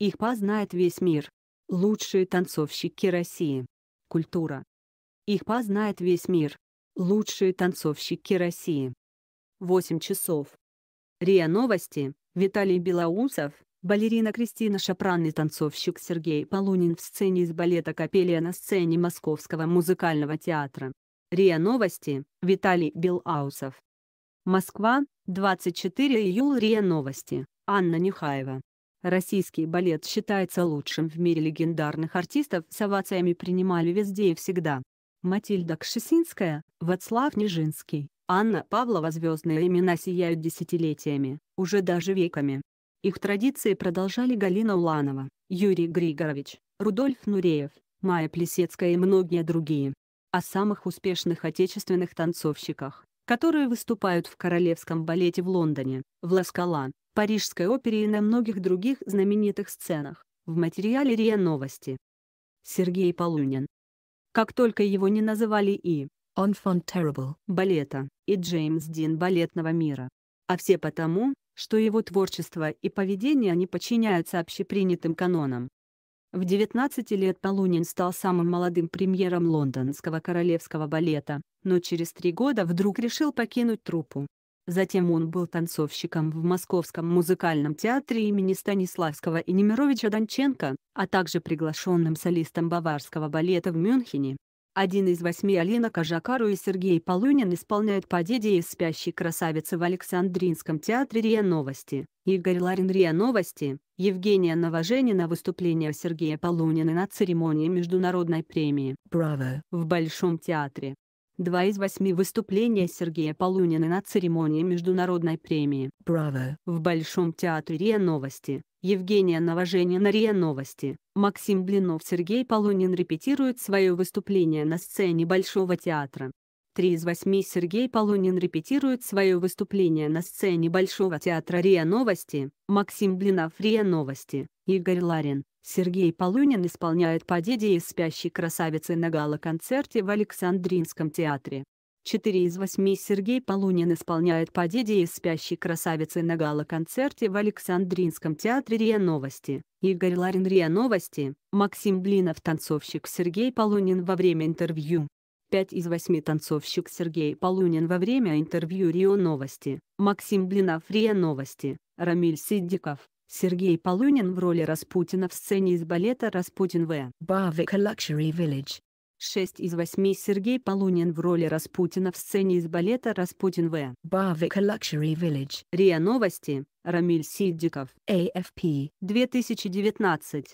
Их познает весь мир. Лучшие танцовщики России. Культура. Их познает весь мир. Лучшие танцовщики России. 8 часов. РИА Новости. Виталий Белоусов, балерина Кристина Шапран и танцовщик Сергей Полунин в сцене из балета «Капелия» на сцене Московского музыкального театра. РИА Новости. Виталий Белаусов. Москва, 24 июля РИА Новости. Анна Нюхаева. Российский балет считается лучшим в мире легендарных артистов, с овациями принимали везде и всегда. Матильда Кшесинская, Вацлав Нижинский, Анна Павлова звездные имена сияют десятилетиями, уже даже веками. Их традиции продолжали Галина Уланова, Юрий Григорович, Рудольф Нуреев, Майя Плесецкая и многие другие. О самых успешных отечественных танцовщиках, которые выступают в Королевском балете в Лондоне, в Ласкала, Парижской опере и на многих других знаменитых сценах. В материале РИА Новости. Сергей Полунин. Как только его не называли и «Enfant Terrible» балета, и Джеймс Дин балетного мира. А все потому, что его творчество и поведение не подчиняются общепринятым канонам. В 19 лет Полунин стал самым молодым премьером лондонского королевского балета, но через три года вдруг решил покинуть труппу. Затем он был танцовщиком в Московском музыкальном театре имени Станиславского и Немировича Донченко, а также приглашенным солистом баварского балета в Мюнхене. Один из восьми Алина Кожакару и Сергей Полунин исполняют падение из «Спящей красавицы» в Александринском театре РИА Новости, Игорь Ларин РИА Новости, Евгения Новоженина выступление Сергея Полунина на церемонии международной премии «Браво» в Большом театре. Два из восьми выступления Сергея Полунина на церемонии международной премии «Браво» в Большом театре РИА Новости, Евгения Новоженина РИА Новости, Максим Блинов Сергей Полунин репетирует свое выступление на сцене Большого театра. Три из восьми Сергей Полунин репетирует свое выступление на сцене Большого театра РИА Новости, Максим Блинов РИА Новости, Игорь Ларин, Сергей Полунин исполняет «Падеди из спящей красавицы» на гала-концерте в Александринском театре. Четыре из восьми Сергей Полунин исполняет «Падеди из спящей красавицы» на гала-концерте в Александринском театре РИА Новости, Игорь Ларин РИА Новости, Максим Блинов танцовщик Сергей Полунин во время интервью. Пять из восьми танцовщик Сергей Полунин во время интервью «Рио Новости», Максим Блинов «Рио Новости», Рамиль Сиддиков, Сергей Полунин в роли Распутина в сцене из балета «Распутин В». Бавика Luxury Village. 6 из 8 Сергей Полунин в роли Распутина в сцене из балета «Распутин В». Бавика Luxury Village. РИА Новости, Рамиль Сиддиков. AFP. 2019.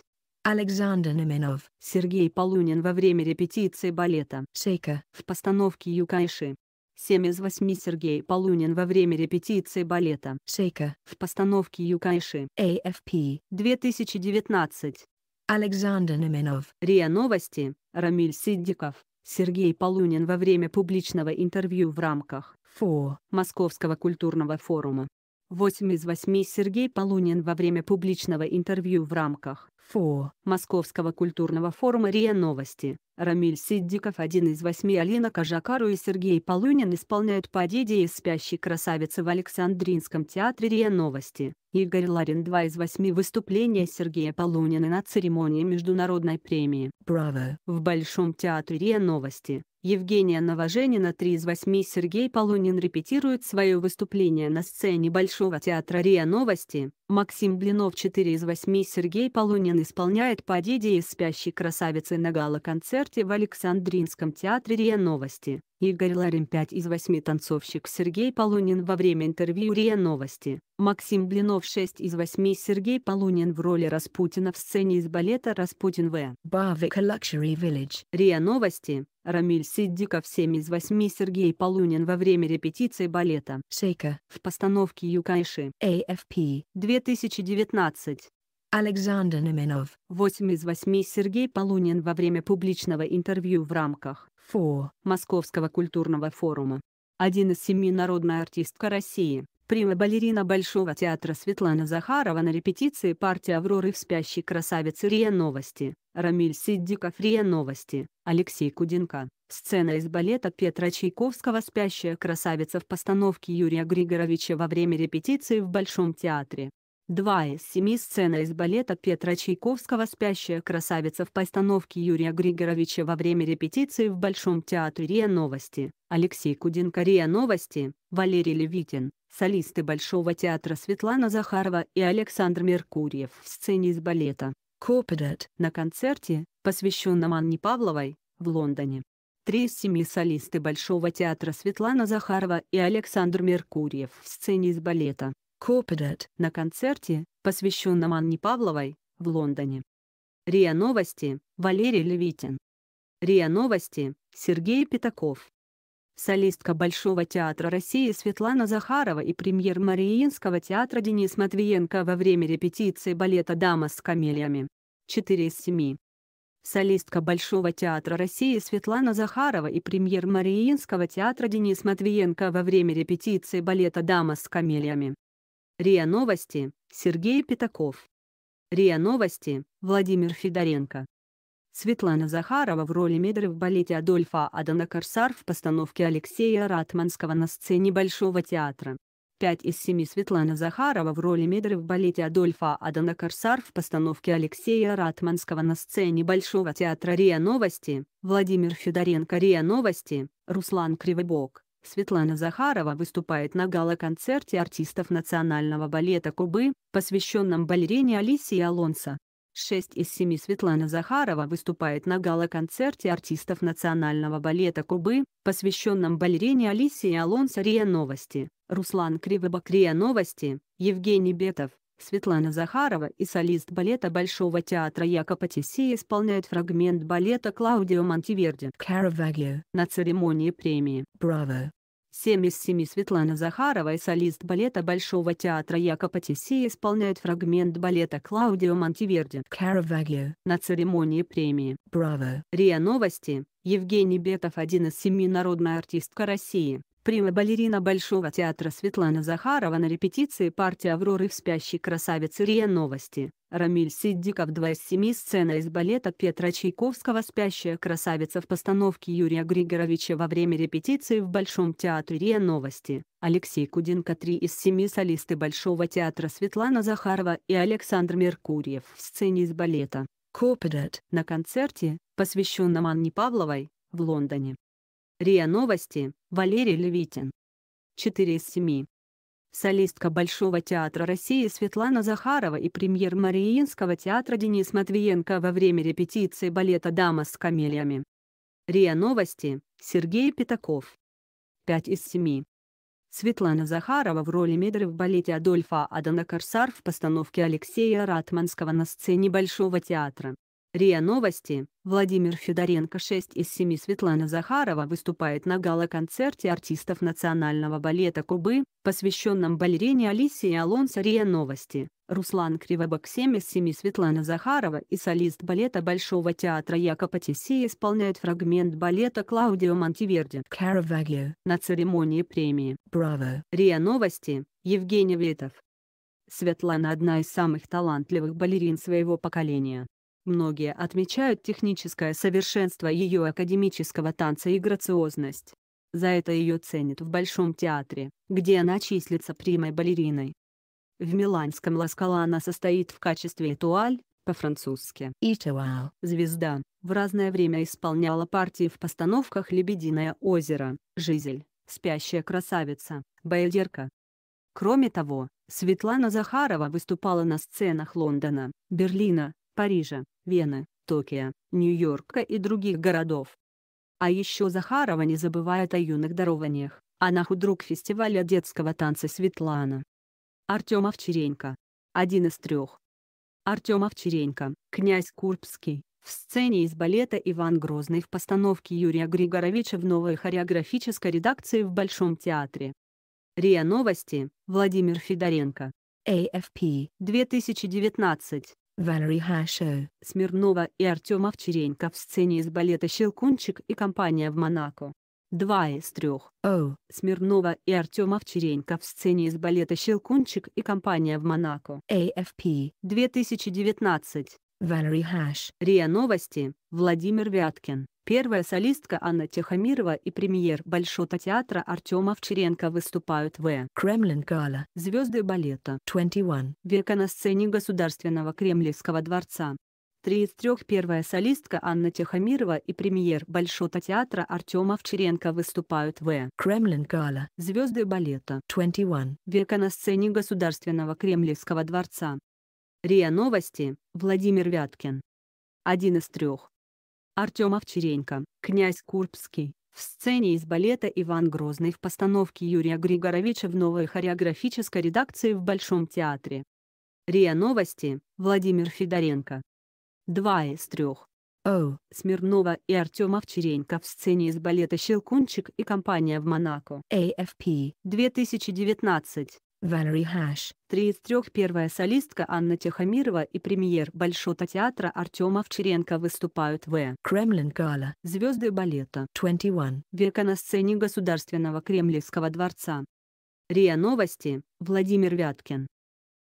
Александр Неменов, Сергей Полунин во время репетиции балета «Шейка» в постановке Юкайши. 7 из 8 Сергей Полунин во время репетиции балета «Шейка» в постановке Юкайши. AFP 2019. Александр Неменов, РИА Новости. Рамиль Сиддиков. Сергей Полунин во время публичного интервью в рамках ФО Московского культурного форума. 8 из 8 Сергей Полунин во время публичного интервью в рамках ФО Московского культурного форума РИА Новости. Рамиль Сиддиков один из восьми Алина Кажакару и Сергей Полунин исполняют падение из «Спящей красавицы» в Александринском театре РИА Новости. Игорь Ларин два из восьми выступления Сергея Полунина на церемонии международной премии «Браво» в Большом театре РИА Новости. Евгения Новоженина 3 из 8 Сергей Полунин репетирует свое выступление на сцене Большого театра РИА Новости. Максим Блинов 4 из 8 Сергей Полунин исполняет «Падидии спящей красавицы» на гала-концерте в Александринском театре РИА Новости. Игорь Ларин 5 из 8 танцовщик Сергей Полунин во время интервью РИА Новости. Максим Блинов 6 из 8 Сергей Полунин в роли Распутина в сцене из балета «Распутин В». Бавика Luxury Village. РИА Новости. Рамиль Сиддиков 7 из 8 Сергей Полунин во время репетиции балета «Шейка» в постановке Юкайши. AFP. 2 2019. Александр Неменов. 8 из 8 Сергей Полунин во время публичного интервью в рамках ФО Московского культурного форума. Один из семи народная артистка России, прима-балерина Большого театра Светлана Захарова на репетиции партии «Авроры» в «Спящей красавице» РИА Новости, Рамиль Сиддиков РИА Новости, Алексей Кудинка. Сцена из балета Петра Чайковского «Спящая красавица» в постановке Юрия Григоровича во время репетиции в Большом театре. Два из семи сцена из балета Петра Чайковского «Спящая красавица» в постановке Юрия Григоровича во время репетиции в Большом театре РИА Новости, Алексей Кудинка РИА Новости, Валерий Левитин, солисты Большого театра Светлана Захарова и Александр Меркурьев в сцене из балета «Копедет» на концерте, посвященном Анне Павловой, в Лондоне. Три из семи солисты Большого театра Светлана Захарова и Александр Меркурьев в сцене из балета Copyright на концерте, посвященном Анне Павловой, в Лондоне. РИА Новости, Валерий Левитин. РИА Новости, Сергей Пятаков. Солистка Большого театра России Светлана Захарова и премьер Мариинского театра Денис Матвиенко во время репетиции балета «Дама с камелиями». 4 из 7. Солистка Большого театра России Светлана Захарова и премьер Мариинского театра Денис Матвиенко во время репетиции балета «Дама с камелиями». РИА Новости, Сергей Пятаков. РИА Новости, Владимир Федоренко. Светлана Захарова в роли Медры в балете Адольфа Адана Корсар в постановке Алексея Ратманского на сцене Большого театра. 5 из 7 Светлана Захарова в роли Медры в балете Адольфа Адана Корсар в постановке Алексея Ратманского на сцене Большого театра РИА Новости, Владимир Федоренко РИА Новости, Руслан Кривобок. Светлана Захарова выступает на гала-концерте артистов национального балета Кубы, посвященном балерине Алисии Алонсо. Шесть из семи Светлана Захарова выступает на гала-концерте артистов национального балета Кубы, посвященном балерине Алисии Алонсо РИА Новости, Руслан Кривобок РИА Новости, Евгений Бетов, Светлана Захарова и солист балета Большого театра Якопа Тесси исполняют фрагмент балета Клаудио Монтиверди «Каравагио» на церемонии премии «Браво» Семь из семи Светлана Захарова и солист балета Большого театра Якоб Тесси исполняют фрагмент балета Клаудио Монтиверди «Caravaggio» на церемонии премии «Браво». РИА Новости. Евгений Бетов один из семи народная артистка России. Прима балерина Большого театра Светлана Захарова на репетиции партии «Авроры» в «Спящей красавице» РИА Новости. Рамиль Сиддиков 2 из 7 сцена из балета Петра Чайковского «Спящая красавица» в постановке Юрия Григоровича во время репетиции в Большом театре РИА Новости. Алексей Куденко 3 из 7 солисты Большого театра Светлана Захарова и Александр Меркурьев в сцене из балета. Копедет на концерте, посвященном Анне Павловой, в Лондоне. РИА Новости, Валерий Левитин. 4 из 7. Солистка Большого театра России Светлана Захарова и премьер Мариинского театра Денис Матвиенко во время репетиции балета «Дама с камелиями». РИА Новости, Сергей Пятаков. 5 из 7. Светлана Захарова в роли Медры в балете Адольфа Адана Корсар в постановке Алексея Ратманского на сцене Большого театра. РИА Новости, Владимир Федоренко 6 из 7 Светлана Захарова выступает на гала-концерте артистов национального балета Кубы, посвященном балерине Алисе Алонсо РИА Новости, Руслан Кривобок 7 из 7 Светлана Захарова и солист балета Большого театра Якопа Тесси исполняют фрагмент балета Клаудио Монтиверди Caravaggio на церемонии премии Браво! РИА Новости, Евгений Ветов. Светлана одна из самых талантливых балерин своего поколения. Многие отмечают техническое совершенство ее академического танца и грациозность. За это ее ценят в Большом театре, где она числится прямой балериной. В миланском Ласкала она состоит в качестве этуаль, по-французски «Итуал». Звезда, в разное время исполняла партии в постановках «Лебединое озеро», «Жизель», «Спящая красавица», «Боядерка». Кроме того, Светлана Захарова выступала на сценах Лондона, Берлина, Парижа, Вены, Токио, Нью-Йорка и других городов. А еще Захарова не забывает о юных дарованиях, она худрук фестиваля детского танца Светлана. Артем Овчаренко. Один из трех. Артем Овчаренко, князь Курбский, в сцене из балета «Иван Грозный» в постановке Юрия Григоровича в новой хореографической редакции в Большом театре. РИА Новости, Владимир Федоренко. AFP 2019 Валерий Хашо, Смирнова и Артем Овчаренко в сцене из балета «Щелкунчик» и компания в Монако. Два из трех. О. Смирнова и Артем Овчаренко в сцене из балета «Щелкунчик» и компания в Монако. AFP. Э 2019. Валерий Хаш. РИА Новости. Владимир Вяткин. Первая солистка Анна Тихомирова и премьер Большого театра Артема Овчаренко выступают в Кремлин Гала. Звезды балета 21 века на сцене Государственного Кремлевского дворца. Три из трех. первая солистка Анна Тихомирова и премьер Большого театра Артема Овчаренко выступают в Кремлин Гала. Звезды балета 21 века на сцене Государственного Кремлевского дворца. РИА Новости, Владимир Вяткин. Один из трех. Артем Овчаренко, князь Курбский, в сцене из балета «Иван Грозный» в постановке Юрия Григоровича в новой хореографической редакции в Большом театре. РИА Новости, Владимир Федоренко. Два из трех. О. Смирнова и Артем Овчаренко в сцене из балета «Щелкунчик» и компания в Монако. AFP э 2019. Валери Хаш, 33-первая солистка Анна Тихомирова и премьер Большого театра Артема Овчаренко выступают в Кремлин Гала. Звезды балета 21 века на сцене Государственного Кремлевского дворца. РИА Новости, Владимир Вяткин.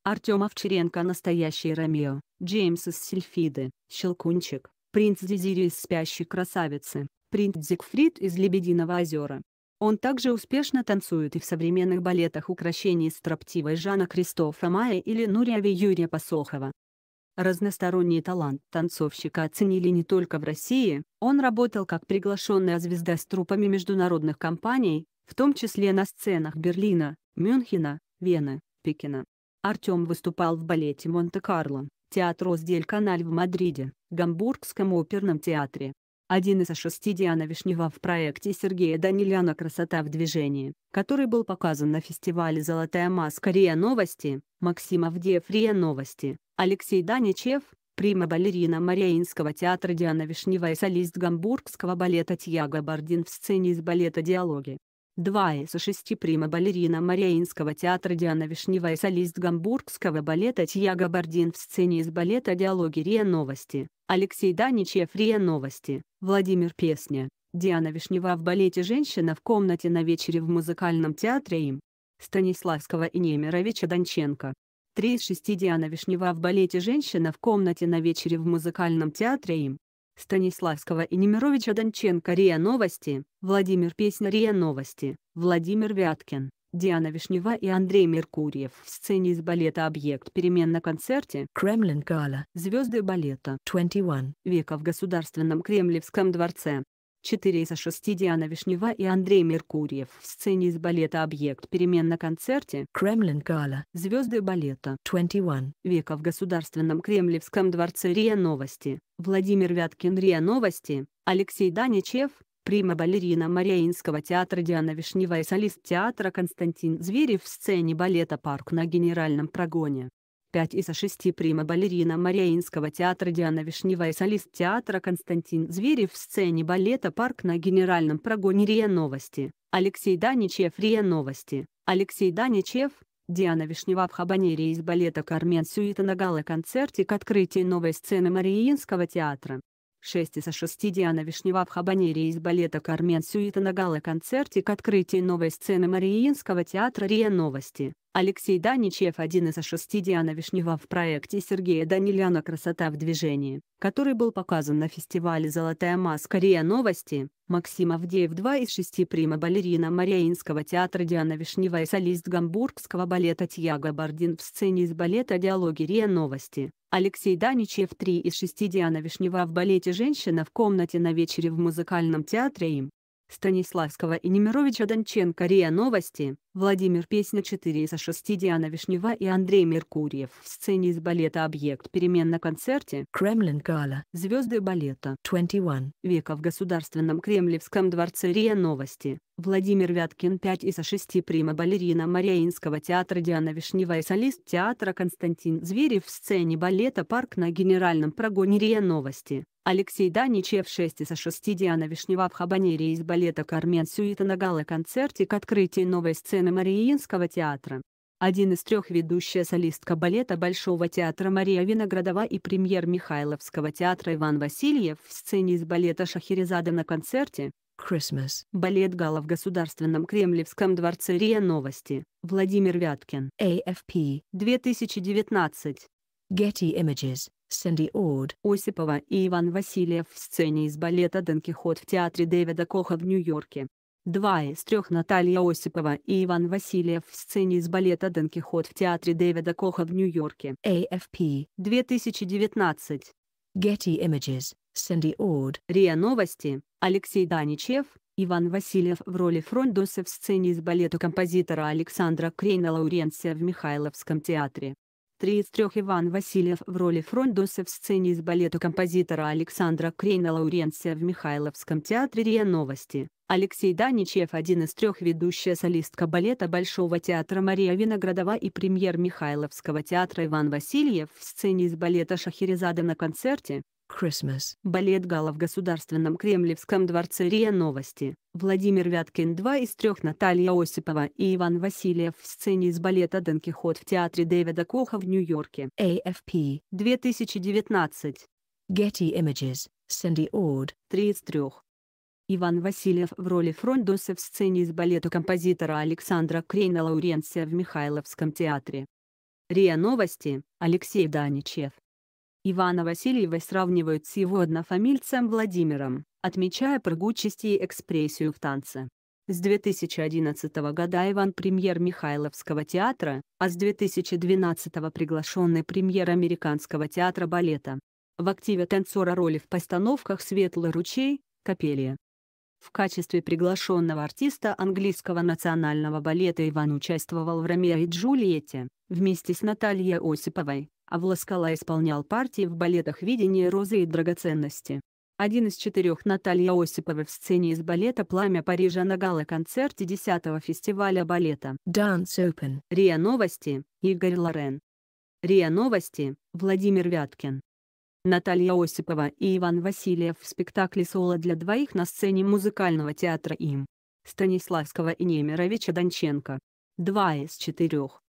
Артем Овчаренко настоящий Ромео, Джеймс из Сильфиды, Щелкунчик, принц Дезири из Спящей красавицы, принц Зигфрид из Лебединого озера, он также успешно танцует и в современных балетах украшений строптивой Жана Кристофа Мая или Нуряви Юрия Посохова. Разносторонний талант танцовщика оценили не только в России, он работал как приглашенная звезда с трупами международных компаний, в том числе на сценах Берлина, Мюнхена, Вены, Пекина. Артем выступал в балете Монте-Карло, театр Оздельк-Каналь в Мадриде, Гамбургском оперном театре, один из шести Диана Вишнева в проекте Сергея Даниляна «Красота в движении», который был показан на фестивале «Золотая маска РИА Новости», Максим Авдеев РИА Новости, Алексей Даничев, прима-балерина Мариинского театра Диана Вишнева и солист гамбургского балета Тьяго Бардин в сцене из балета «Диалоги». Два из шести прима-балерина Мариинского театра Диана Вишнева и солист гамбургского балета Тьяго Бордин в сцене из балета «Диалоги РИА Новости», Алексей Даничев РИА Новости, Владимир Песня, Диана Вишнева в балете «Женщина в комнате на вечере» в музыкальном театре им. Станиславского и Немировича Донченко. Три из шести Диана Вишнева в балете «Женщина в комнате на вечере» в музыкальном театре им. Станиславского и Немировича Донченко РИА Новости, Владимир Песня РИА Новости, Владимир Вяткин, Диана Вишнева и Андрей Меркурьев в сцене из балета «Объект перемен» на концерте «Кремлин Гала» «Звезды балета» 21 века в Государственном Кремлевском дворце. Четыре из шести Диана Вишнева и Андрей Меркурьев в сцене из балета «Объект перемен» на концерте «Кремлин Гала» «Звезды балета» 21 века в Государственном Кремлевском дворце РИА Новости, Владимир Вяткин РИА Новости, Алексей Даничев, прима-балерина Мариинского театра Диана Вишнева и солист театра Константин Зверев в сцене балета «Парк» на генеральном прогоне. Пять из шести прима-балерина Мариинского театра Диана Вишнева и солист театра Константин Зверев в сцене балета «Парк» на генеральном прогоне РИА Новости. Алексей Даничев РИА Новости. Алексей Даничев, Диана Вишнева в хабанере из балета «Кармен Сюита» на гала-концерте к открытию новой сцены Мариинского театра. Шесть из шести Диана Вишнева в Хабанере из балета «Кармен Сюита» на гала-концерте к открытию новой сцены Мариинского театра «Рия Новости». Алексей Даничев один из шести Диана Вишнева в проекте Сергея Даниляна «Красота в движении», который был показан на фестивале «Золотая маска Рия Новости», Максим Авдеев 2 из 6 прима-балерина Мариинского театра Диана Вишнева и солист гамбургского балета Тьяго Бардин в сцене из балета «Диалоги Рия Новости». Алексей Даничев 3 из 6 Диана Вишнева в балете «Женщина» в комнате на вечере в музыкальном театре им. Станиславского и Немировича Донченко РИА Новости, Владимир Песня 4 из 6 Диана Вишнева и Андрей Меркурьев в сцене из балета «Объект перемен» на концерте «Кремлин Гала» «Звезды балета» 21 века в Государственном Кремлевском дворце РИА Новости, Владимир Вяткин 5 из 6 прима-балерина Мариинского театра Диана Вишнева и солист театра Константин Зверев в сцене балета «Парк» на генеральном прогоне РИА Новости. Алексей Даничев 6 из 6 Диана Вишнева в Хабанере из балета «Кармен Сюита» на гала-концерте к открытию новой сцены Мариинского театра. Один из трех ведущая солистка балета Большого театра Мария Виноградова и премьер Михайловского театра Иван Васильев в сцене из балета Шахерезада на концерте Christmas. Балет Гала в Государственном Кремлевском дворце РИА Новости. Владимир Вяткин. AFP. 2019. Getty Images. Сэнди Оуд, Осипова и Иван Васильев в сцене из балета «Дон Кихот» в театре Дэвида Коха в Нью-Йорке. Два из трех Наталья Осипова и Иван Васильев в сцене из балета «Дон Кихот» в театре Дэвида Коха в Нью-Йорке. AFP 2019. Getty Images, Сэнди Оуд, РИА Новости, Алексей Даничев, Иван Васильев в роли Фрондоса в сцене из балета композитора Александра Крейна Лауренция в Михайловском театре. Три из трех Иван Васильев в роли Фрондоса в сцене из балета композитора Александра Крейна Лауренция в Михайловском театре РИА Новости. Алексей Даничев один из трех ведущая солистка балета Большого театра Мария Виноградова и премьер Михайловского театра Иван Васильев в сцене из балета Шахерезада на концерте, Christmas. Балет Гала в Государственном Кремлевском дворце РИА Новости. Владимир Вяткин 2 из 3 Наталья Осипова и Иван Васильев в сцене из балета «Дон Кихот» в театре Дэвида Коха в Нью-Йорке. AFP. 2019. Getty Images. Cindy Ord. 3 из 3. Иван Васильев в роли Фрондоса в сцене из балета композитора Александра Крейна Лауренция в Михайловском театре. РИА Новости, Алексей Даничев. Ивана Васильева сравнивают с его однофамильцем Владимиром, отмечая прыгучесть и экспрессию в танце. С 2011 года Иван премьер Михайловского театра, а с 2012 приглашенный премьер Американского театра балета. В активе танцора роли в постановках «Светлый ручей», «Капелия». В качестве приглашенного артиста английского национального балета Иван участвовал в «Ромео и Джульетте» вместе с Натальей Осиповой, а Власкала исполнял партии в балетах «Видение розы» и «Драгоценности». Один из четырех Наталья Осипова в сцене из балета «Пламя Парижа» на гала-концерте 10-го фестиваля балета. Dance Open. РИА Новости, Игорь Лорен. РИА Новости, Владимир Вяткин. Наталья Осипова и Иван Васильев в спектакле «Соло для двоих» на сцене музыкального театра «Им». Станиславского и Немировича Донченко. Два из четырех.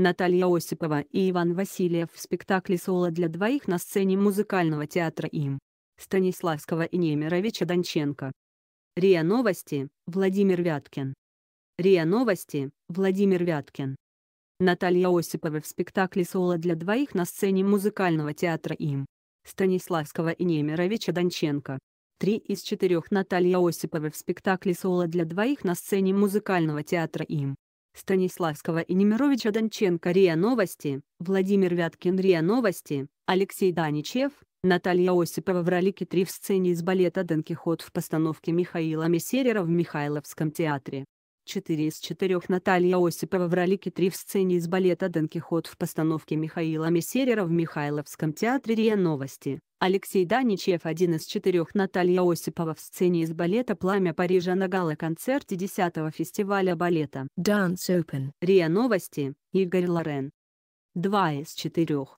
Наталья Осипова и Иван Васильев в спектакле «Соло для двоих» на сцене музыкального театра им. Станиславского и Немировича Донченко. РИА Новости, Владимир Вяткин. РИА Новости, Владимир Вяткин. Наталья Осипова в спектакле «Соло для двоих» на сцене музыкального театра им. Станиславского и Немировича Донченко. Три из четырех Наталья Осипова в спектакле «Соло для двоих» на сцене музыкального театра им. Станиславского и Немировича Донченко РИА Новости, Владимир Вяткин РИА Новости, Алексей Даничев, Наталья Осипова в ролике 3 в сцене из балета «Дон Кихот» в постановке Михаила Мессерера в Михайловском театре. 4 из 4 Наталья Осипова в ролике 3 в сцене из балета «Дон Кихот» в постановке Михаила Мессерера в Михайловском театре РИА Новости. Алексей Даничев один из четырех Наталья Осипова в сцене из балета «Пламя Парижа» на гала-концерте 10-го фестиваля балета Dance Open. РИА Новости, Игорь Лорен. Два из четырех.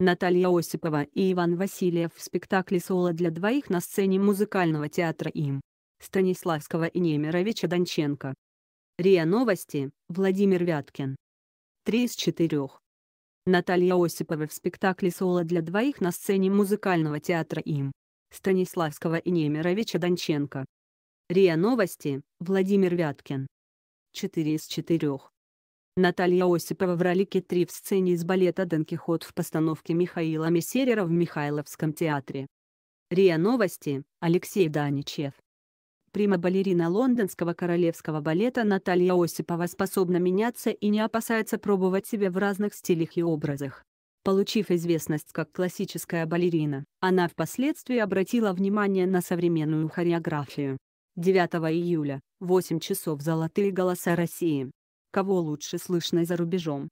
Наталья Осипова и Иван Васильев в спектакле «Соло для двоих» на сцене музыкального театра «Им». Станиславского и Немировича Донченко. РИА Новости, Владимир Вяткин. Три из четырех. Наталья Осипова в спектакле «Соло для двоих» на сцене музыкального театра «Им». Станиславского и Немировича Донченко. РИА Новости, Владимир Вяткин. Четыре из четырех. Наталья Осипова в ролике три в сцене из балета «Дон Кихот» в постановке Михаила Мессерера в Михайловском театре. РИА Новости, Алексей Даничев прима-балерина лондонского королевского балета Наталья Осипова способна меняться и не опасается пробовать себя в разных стилях и образах. Получив известность как классическая балерина, она впоследствии обратила внимание на современную хореографию. 9 июля, 8 часов «Золотые голоса России». Кого лучше слышно за рубежом?